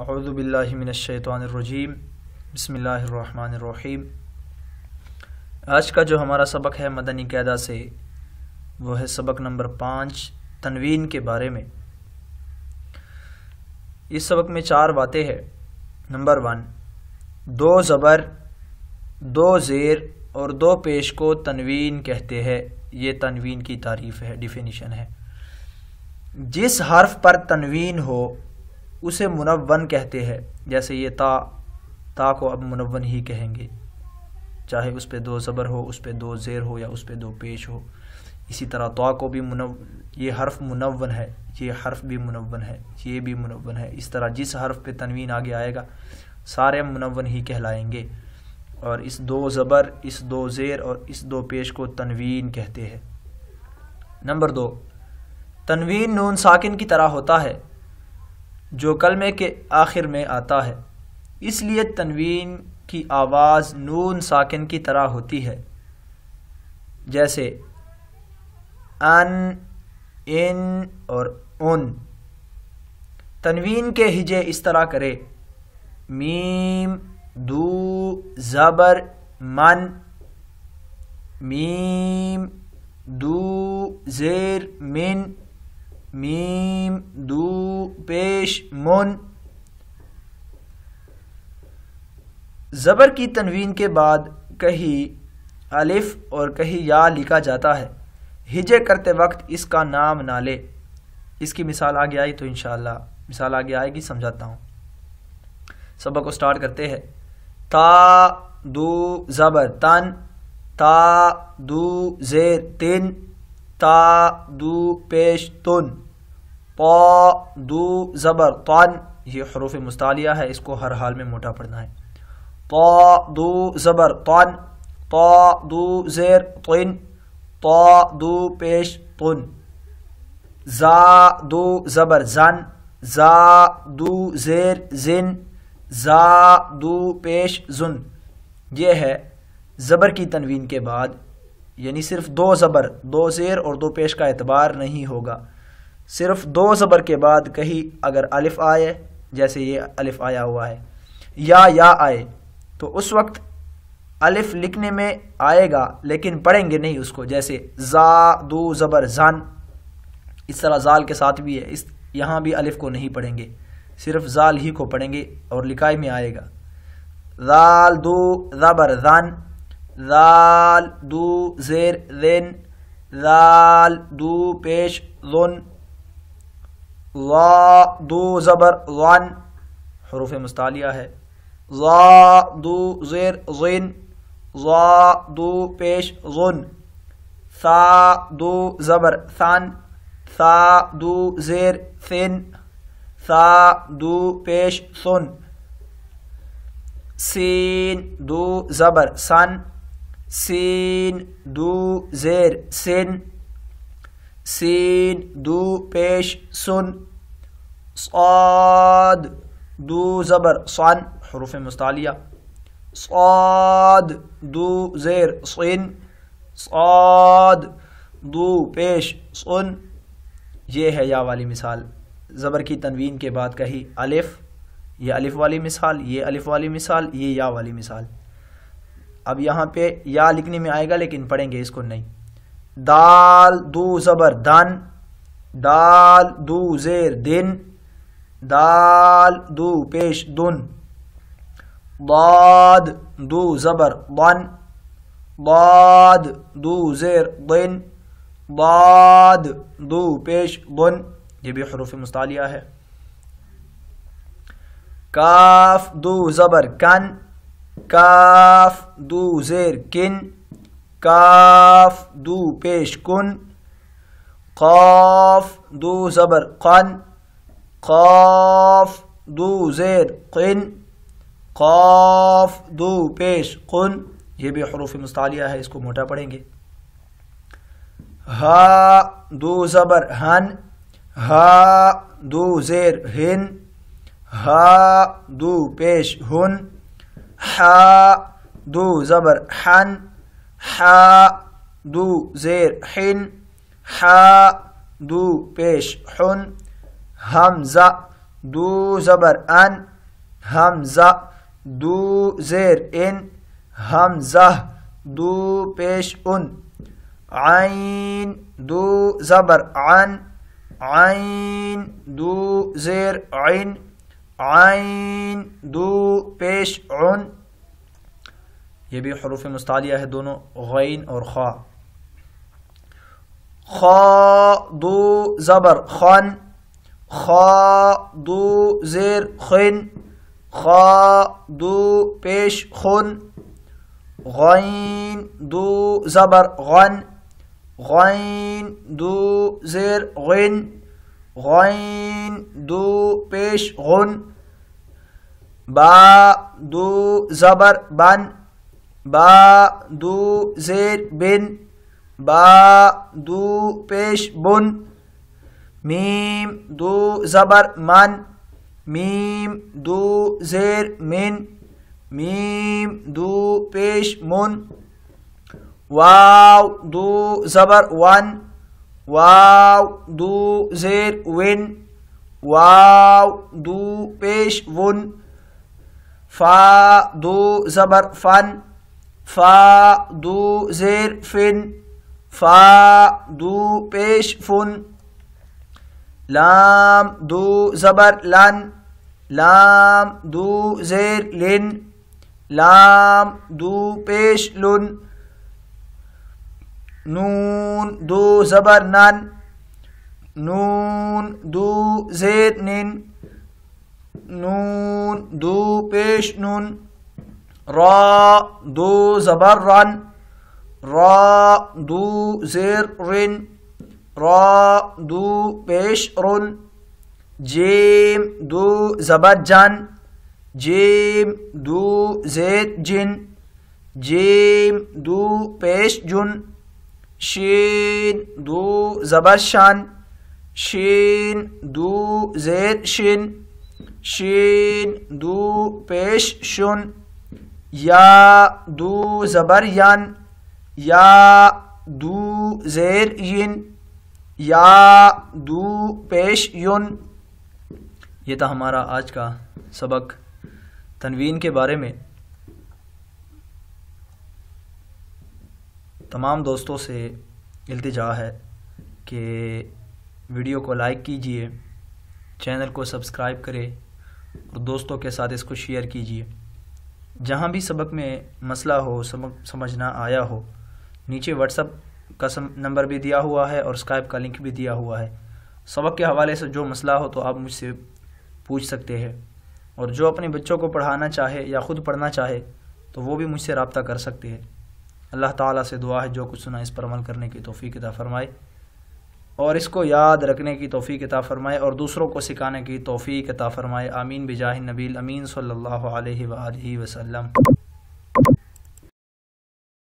अहदबिल्लिमिनशैतरजीम रहीम आज का जो हमारा सबक है मदनी कैदा से वो है सबक नंबर पाँच तनवीन के बारे में इस सबक में चार बातें हैं नंबर वन दो ज़बर दो ज़ेर और दो पेश को तनवीन कहते हैं ये तनवीन की तारीफ़ है डिफिनीशन है जिस हर्फ पर तनवीन हो उसे मुनवन कहते हैं जैसे ये ता ता को अब मुनवन ही कहेंगे चाहे उस पर दो ज़बर हो उस पर दो ज़ेर हो या उस पर दो पेश हो इसी तरह तो को भी मुनव ये हर्फ मुनवन है ये हर्फ भी मुनवन है ये भी मुनवन है इस तरह जिस हर्फ पे तनवीन आगे आएगा सारे मुनवन ही कहलाएंगे और इस दो ज़बर इस दो ज़ेर और इस दो पेश को तनवीन कहते हैं नंबर दो तनवीन नून साकिन की तरह होता है जो कलमे के आखिर में आता है इसलिए तनवीन की आवाज़ नून साकिन की तरह होती है जैसे अन इन और उन तनवीन के हिजे इस तरह करे मीम दू ज़बर मन मीम दू ज़ेर मिन मीम दू पेश मुन ज़बर की तनवीन के बाद कहीं अलिफ और कहीं या लिखा जाता है हिजे करते वक्त इसका नाम ना ले इसकी मिसाल आगे आई तो इन मिसाल आगे आएगी समझाता हूँ सबक को स्टार्ट करते हैं ता दू ज़बर तन ता दू जेर तिन ता दू पेश तुन पा दू ज़बर तान ये हरूफ मुस्तालिया है इसको हर हाल में मोटा पढ़ना है तो दू ज़बर तान तो दू ज़ेर तुन तो दू पेश तुन जा दू ज़बर जन जा दू ज़ेर जिन जा दू पेश जुन ये है ज़बर की तनवीन के बाद यानी सिर्फ दो ज़बर दो ज़ेर और दो पेश का एतबार नहीं होगा सिर्फ दो ज़बर के बाद कहीं अगर अलिफ आए जैसे ये अलिफ आया हुआ है या या आए तो उस वक्त अलिफ लिखने में आएगा लेकिन पढ़ेंगे नहीं उसको जैसे जा दो ज़बर जान इस तरह जाल के साथ भी है इस यहाँ भी अलिफ को नहीं पढ़ेंगे सिर्फ जाल ही को पढ़ेंगे और लिखाई में आएगा जाल दो ज़बर जान दाल दू जेर दिन दाल दू पेश जुन वा दू ज़बर वन हरूफ मुस्तालिया है वा दू जेर जिन वा दू पेश जुन सा दू ज़बर सान सा दू जेर सिन सा दू पेश सुन सीन दो ज़बर सन सीन दो जेर सिन सीन दू पेश सुन स्वाद दो ज़बर सन हरूफ मुस्तालिया स्वाद दो जेर सुन स्वाद दो पेश सुन ये है या वाली मिसाल ज़बर की तनवीन के बाद कही अलिफ़ ये अलिफ़ वाली मिसाल ये अलिफ़ वाली मिसाल ये या वाली मिसाल अब यहाँ पे या लिखने में आएगा लेकिन पढ़ेंगे इसको नहीं दाल दू ज़बर दान दाल दू ज़ेर दिन दाल दू पेश दुन दाद दू ज़बर दन दाद दू ज़ेर दिन दाद दू पेश दुन ये भी हरूफ मुस्तालिया है काफ दू ज़बर कन काफ दू जेर किन काफ दू पेश कुन काफ दू ज़बर कन काफ दो जेर किन काफ दू पेश कुन ये भी हरूफ मुस्तालिया है इसको मोटा पढ़ेंगे हा दो ज़बर हन हा दो जेर हिन हा दो पेश हन حا دو زبر حن حا دو زير حن حا دو بيش حن همزة دو زبر أن همزة دو زير إن همزة دو بيش أن عين دو زبر عن عين دو زير عين आइन दो पेश उन ये भी हरूफ मुस्तालिया है दोनों गैन और खा खा दो ज़बर खान खा दो ज़ेर खिन खा दो पेश खुन गैन दो ज़बर गन गैन दो ज़ेर गन गैन दो पेश गन बा दो ज़बर बन बा दो ज़ेर बिन बा दो पेश बुन मीम दो ज़बर मन मीम दो ज़ेर मिन मीम दो पेश मुन वाव दो ज़बर वन واو دو زير وين واو دو بيش ون فا دو زبر فن فا دو زير فن فا دو بيش فن لام دو زبر لن لام دو زير لن لام دو بيش لن नून दो ज़बर नन नून दो जेर निन नून दो पेश नून रा दो ज़बर रन रा दो जेर रिन रा दो पेश रुन जेम दो ज़बर जन जेम दो जेर जिन जेम दो पेश जुन शीन दो ज़बर शान शीन दो ज़ेर शिन शीन दो पेश शुन या दो ज़बर यान या दू ज़ेर यिन या दो पेश युन ये था हमारा आज का सबक तनवीन के बारे में तमाम दोस्तों से इल्तिजा है कि वीडियो को लाइक कीजिए चैनल को सब्सक्राइब करें और दोस्तों के साथ इसको शेयर कीजिए जहाँ भी सबक में मसला हो सबक समझना आया हो नीचे व्हाट्सअप का नंबर भी दिया हुआ है और स्काइप का लिंक भी दिया हुआ है सबक के हवाले से जो मसला हो तो आप मुझसे पूछ सकते हैं और जो अपने बच्चों को पढ़ाना चाहे या ख़ुद पढ़ना चाहे तो वो भी मुझसे रबता कर सकते हैं अल्लाह ताला से दुआ है जो कुछ सुना इस पर अमल करने की तोफ़ी किता फरमाए और इसको याद रखने की तोफ़ी किता फरमाए और दूसरों को सिखाने की तोफ़ी किता फरमाए आमीन बिजाह नबील अमीन सल्लल्लाहु अलैहि वसल्लम